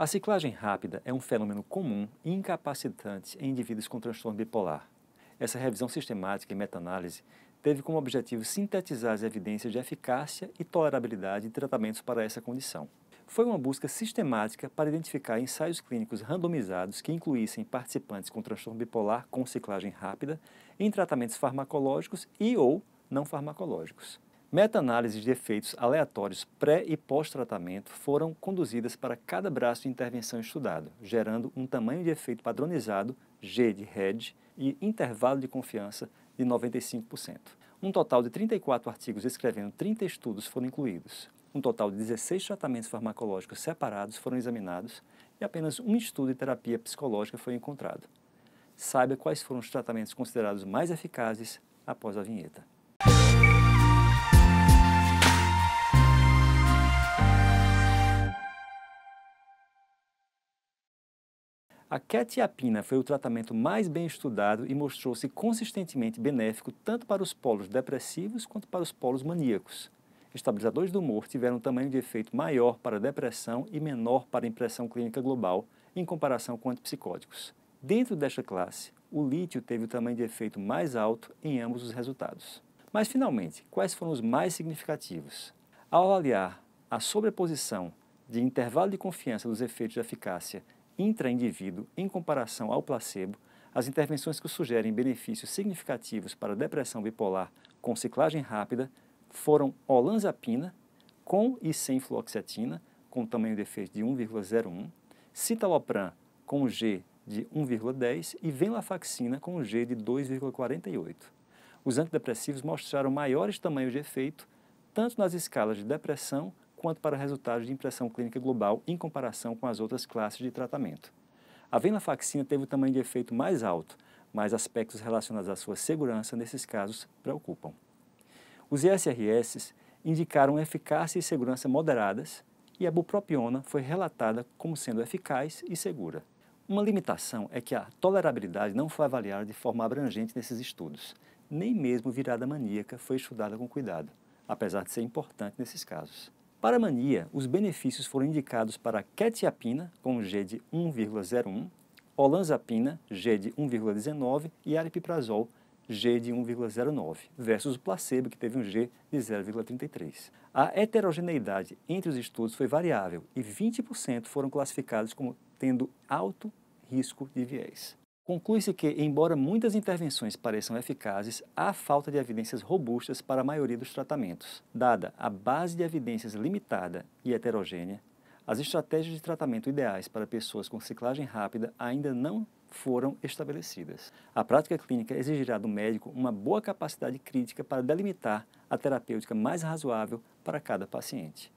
A ciclagem rápida é um fenômeno comum e incapacitante em indivíduos com transtorno bipolar. Essa revisão sistemática e meta-análise teve como objetivo sintetizar as evidências de eficácia e tolerabilidade de tratamentos para essa condição. Foi uma busca sistemática para identificar ensaios clínicos randomizados que incluíssem participantes com transtorno bipolar com ciclagem rápida em tratamentos farmacológicos e ou não farmacológicos. Meta-análises de efeitos aleatórios pré e pós-tratamento foram conduzidas para cada braço de intervenção estudado, gerando um tamanho de efeito padronizado, G de RED, e intervalo de confiança de 95%. Um total de 34 artigos escrevendo 30 estudos foram incluídos. Um total de 16 tratamentos farmacológicos separados foram examinados e apenas um estudo de terapia psicológica foi encontrado. Saiba quais foram os tratamentos considerados mais eficazes após a vinheta. A quetiapina foi o tratamento mais bem estudado e mostrou-se consistentemente benéfico tanto para os polos depressivos quanto para os polos maníacos. Estabilizadores do humor tiveram um tamanho de efeito maior para depressão e menor para impressão clínica global, em comparação com antipsicóticos. Dentro desta classe, o lítio teve o tamanho de efeito mais alto em ambos os resultados. Mas, finalmente, quais foram os mais significativos? Ao avaliar a sobreposição de intervalo de confiança dos efeitos de eficácia intra-indivíduo em comparação ao placebo, as intervenções que sugerem benefícios significativos para depressão bipolar com ciclagem rápida foram olanzapina, com e sem fluoxetina, com tamanho de efeito de 1,01, citalopram com G de 1,10 e venlafaxina com G de 2,48. Os antidepressivos mostraram maiores tamanhos de efeito tanto nas escalas de depressão quanto para resultados de impressão clínica global em comparação com as outras classes de tratamento. A venlafaxina teve o tamanho de efeito mais alto, mas aspectos relacionados à sua segurança nesses casos preocupam. Os ISRS indicaram eficácia e segurança moderadas e a bupropiona foi relatada como sendo eficaz e segura. Uma limitação é que a tolerabilidade não foi avaliada de forma abrangente nesses estudos. Nem mesmo virada maníaca foi estudada com cuidado, apesar de ser importante nesses casos. Para a mania, os benefícios foram indicados para quetiapina, com G de 1,01, olanzapina, G de 1,19 e aripiprazol, G de 1,09, versus o placebo, que teve um G de 0,33. A heterogeneidade entre os estudos foi variável e 20% foram classificados como tendo alto risco de viés. Conclui-se que, embora muitas intervenções pareçam eficazes, há falta de evidências robustas para a maioria dos tratamentos. Dada a base de evidências limitada e heterogênea, as estratégias de tratamento ideais para pessoas com ciclagem rápida ainda não foram estabelecidas. A prática clínica exigirá do médico uma boa capacidade crítica para delimitar a terapêutica mais razoável para cada paciente.